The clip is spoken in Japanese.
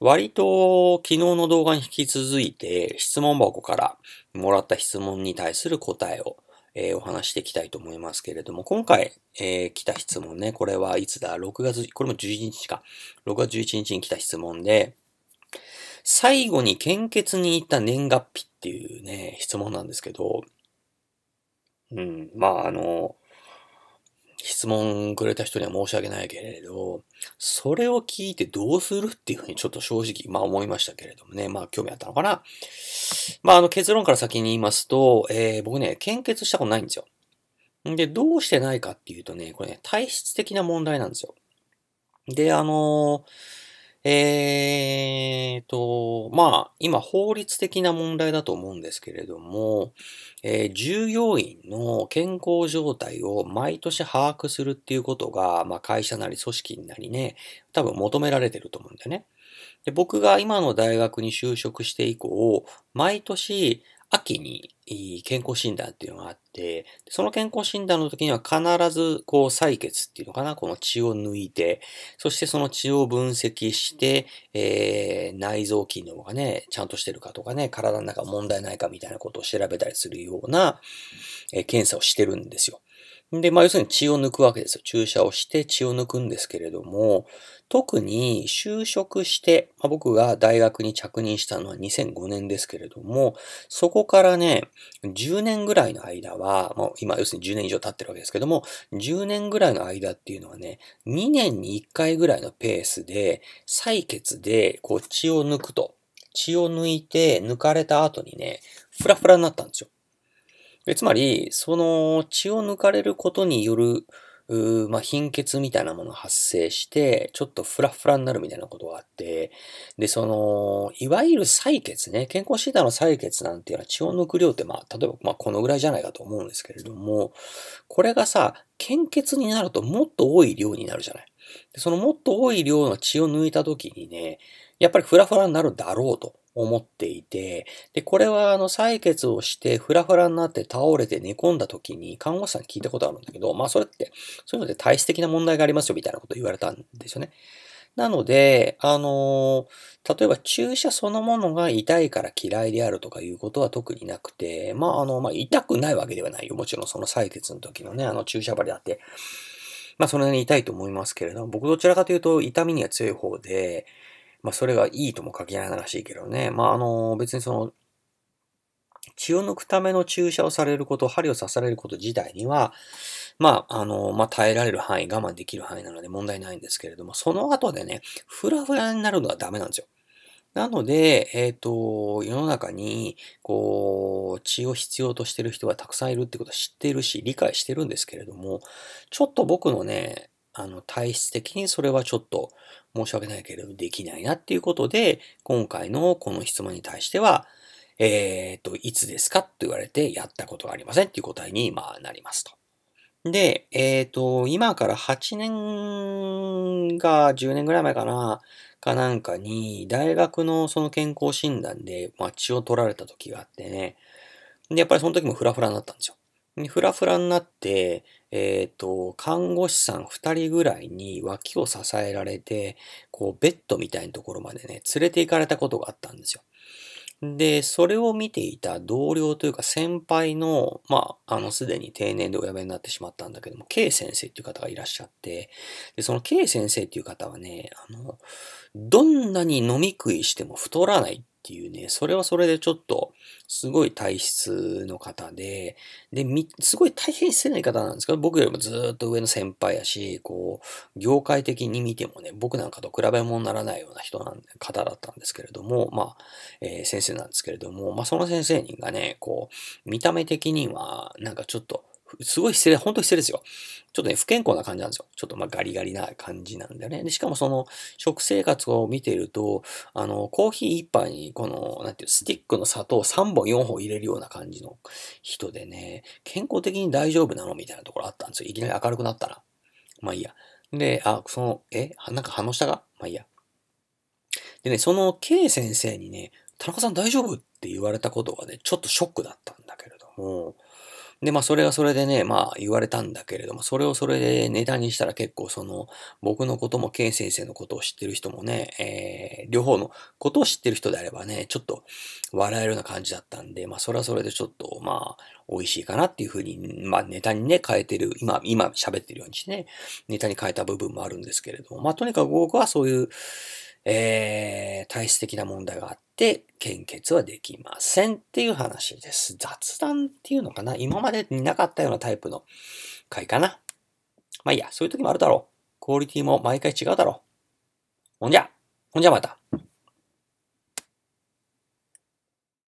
割と昨日の動画に引き続いて質問箱からもらった質問に対する答えを、えー、お話していきたいと思いますけれども、今回、えー、来た質問ね、これはいつだ ?6 月、これも11日か。6月11日に来た質問で、最後に献血に行った年月日っていうね、質問なんですけど、うん、まああの、質問くれた人には申し訳ないけれど、それを聞いてどうするっていうふうにちょっと正直、まあ思いましたけれどもね、まあ興味あったのかな。まああの結論から先に言いますと、えー、僕ね、献血したことないんですよ。で、どうしてないかっていうとね、これね、体質的な問題なんですよ。で、あのーえーと、まあ、今法律的な問題だと思うんですけれども、えー、従業員の健康状態を毎年把握するっていうことが、まあ、会社なり組織なりね、多分求められてると思うんだよね。で僕が今の大学に就職して以降、毎年、秋に健康診断っていうのがあって、その健康診断の時には必ずこう採血っていうのかな、この血を抜いて、そしてその血を分析して、えー、内臓機能がね、ちゃんとしてるかとかね、体の中問題ないかみたいなことを調べたりするような、えー、検査をしてるんですよ。で、まあ要するに血を抜くわけですよ。注射をして血を抜くんですけれども、特に就職して、まあ、僕が大学に着任したのは2005年ですけれども、そこからね、10年ぐらいの間は、まあ、今要するに10年以上経ってるわけですけども、10年ぐらいの間っていうのはね、2年に1回ぐらいのペースで、採血でこう血を抜くと。血を抜いて、抜かれた後にね、フラフラになったんですよ。えつまり、その血を抜かれることによる、まあ、貧血みたいなものが発生して、ちょっとフラフラになるみたいなことがあって、で、その、いわゆる採血ね、健康診断の採血なんていうのは血を抜く量って、まあ、例えば、まあ、このぐらいじゃないかと思うんですけれども、これがさ、献血になるともっと多い量になるじゃない。でそのもっと多い量の血を抜いた時にね、やっぱりフラフラになるだろうと。思っていて、で、これはあの採血をしてフラフラになって倒れて寝込んだ時に看護師さんに聞いたことあるんだけど、まあそれって、そういうので体質的な問題がありますよみたいなこと言われたんですよね。なので、あの、例えば注射そのものが痛いから嫌いであるとかいうことは特になくて、まああの、まあ痛くないわけではないよ。もちろんその採血の時のね、あの注射針だって、まあそれなりに痛いと思いますけれども、僕どちらかというと痛みには強い方で、まあ、それがいいとも限らないらしいけどね。まあ、あの、別にその、血を抜くための注射をされること、針を刺されること自体には、まあ、あの、まあ、耐えられる範囲、我慢できる範囲なので問題ないんですけれども、その後でね、ふらふらになるのはダメなんですよ。なので、えっ、ー、と、世の中に、こう、血を必要としてる人がたくさんいるってことは知ってるし、理解してるんですけれども、ちょっと僕のね、あの、体質的にそれはちょっと申し訳ないけれどできないなっていうことで、今回のこの質問に対しては、えっ、ー、と、いつですかと言われて、やったことがありませんっていう答えに、まあ、なりますと。で、えっ、ー、と、今から8年が10年ぐらい前かな、かなんかに、大学のその健康診断で、まあ、血を取られた時があってね、で、やっぱりその時もフラフラになったんですよ。フラフラになって、えっ、ー、と、看護師さん二人ぐらいに脇を支えられて、こう、ベッドみたいなところまでね、連れて行かれたことがあったんですよ。で、それを見ていた同僚というか先輩の、まあ、あの、すでに定年でお辞めになってしまったんだけども、K 先生っていう方がいらっしゃって、で、その K 先生っていう方はね、あの、どんなに飲み食いしても太らないっていうね、それはそれでちょっと、すごい体質の方で、で、み、すごい大変失礼ない方なんですけど、僕よりもずっと上の先輩やし、こう、業界的に見てもね、僕なんかと比べ物にならないような人なん、方だったんですけれども、まあ、えー、先生なんですけれども、まあ、その先生がね、こう、見た目的には、なんかちょっと、すごい失礼、本当失礼ですよ。ちょっとね、不健康な感じなんですよ。ちょっとまあガリガリな感じなんだよね。で、しかもその食生活を見てると、あの、コーヒー1杯にこの、なんていう、スティックの砂糖3本4本入れるような感じの人でね、健康的に大丈夫なのみたいなところあったんですよ。いきなり明るくなったら。まあいいや。で、あ、その、えなんか応の下がまあいいや。でね、その K 先生にね、田中さん大丈夫って言われたことがね、ちょっとショックだったんだけれども、で、まあ、それはそれでね、まあ、言われたんだけれども、それをそれでネタにしたら結構、その、僕のことも、ケン先生のことを知ってる人もね、えー、両方のことを知ってる人であればね、ちょっと笑えるような感じだったんで、まあ、それはそれでちょっと、まあ、美味しいかなっていうふうに、まあ、ネタにね、変えてる、今、今喋ってるようにしてね、ネタに変えた部分もあるんですけれども、まあ、とにかく僕はそういう、えー、体質的な問題があって献血はできませんっていう話です。雑談っていうのかな今までになかったようなタイプの回かな。まあいいや、そういう時もあるだろう。クオリティも毎回違うだろう。ほんじゃ、ほんじゃまた。